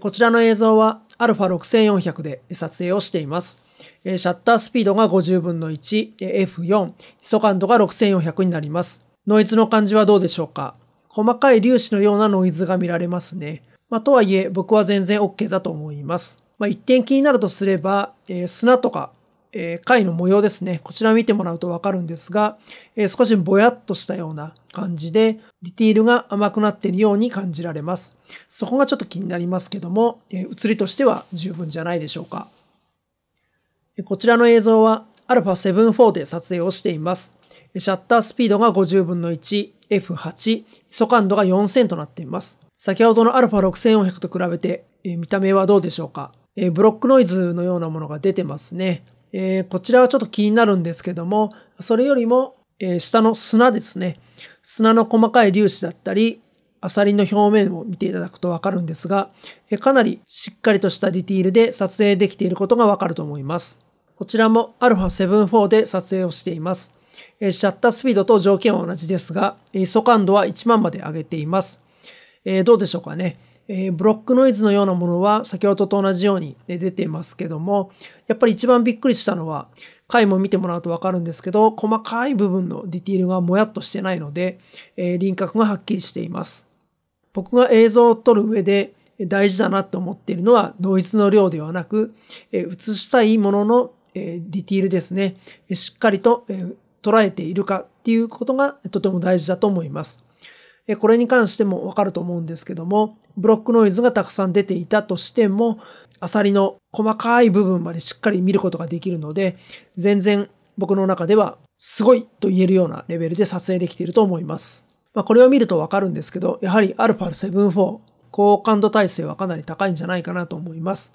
こちらの映像は α6400 で撮影をしています。シャッタースピードが50分の 1F4、基礎感度が6400になります。ノイズの感じはどうでしょうか細かい粒子のようなノイズが見られますね。まあ、とはいえ僕は全然 OK だと思います。まあ、一点気になるとすれば、え砂とかえー、回の模様ですね。こちら見てもらうとわかるんですが、えー、少しぼやっとしたような感じで、ディティールが甘くなっているように感じられます。そこがちょっと気になりますけども、えー、写りとしては十分じゃないでしょうか。こちらの映像は α7-4 で撮影をしています。シャッタースピードが50分の 1F8、素感度が4000となっています。先ほどの α6400 と比べて、え見た目はどうでしょうか、えブロックノイズのようなものが出てますね。えー、こちらはちょっと気になるんですけども、それよりも、えー、下の砂ですね。砂の細かい粒子だったり、アサリの表面を見ていただくとわかるんですが、えかなりしっかりとしたディティールで撮影できていることがわかると思います。こちらも α7-4 で撮影をしています。シャッタースピードと条件は同じですが、ISO 感度は1万まで上げています。どうでしょうかね。えー、ブロックノイズのようなものは先ほどと同じように出てますけども、やっぱり一番びっくりしたのは、回も見てもらうとわかるんですけど、細かい部分のディティールがもやっとしてないので、えー、輪郭がはっきりしています。僕が映像を撮る上で大事だなと思っているのはノイズの量ではなく、えー、映したいものの、えディティールですね。しっかりと、え捉えているかっていうことがとても大事だと思います。これに関してもわかると思うんですけども、ブロックノイズがたくさん出ていたとしても、アサリの細かい部分までしっかり見ることができるので、全然僕の中ではすごいと言えるようなレベルで撮影できていると思います。まあ、これを見るとわかるんですけど、やはり α7-4、高感度耐性はかなり高いんじゃないかなと思います。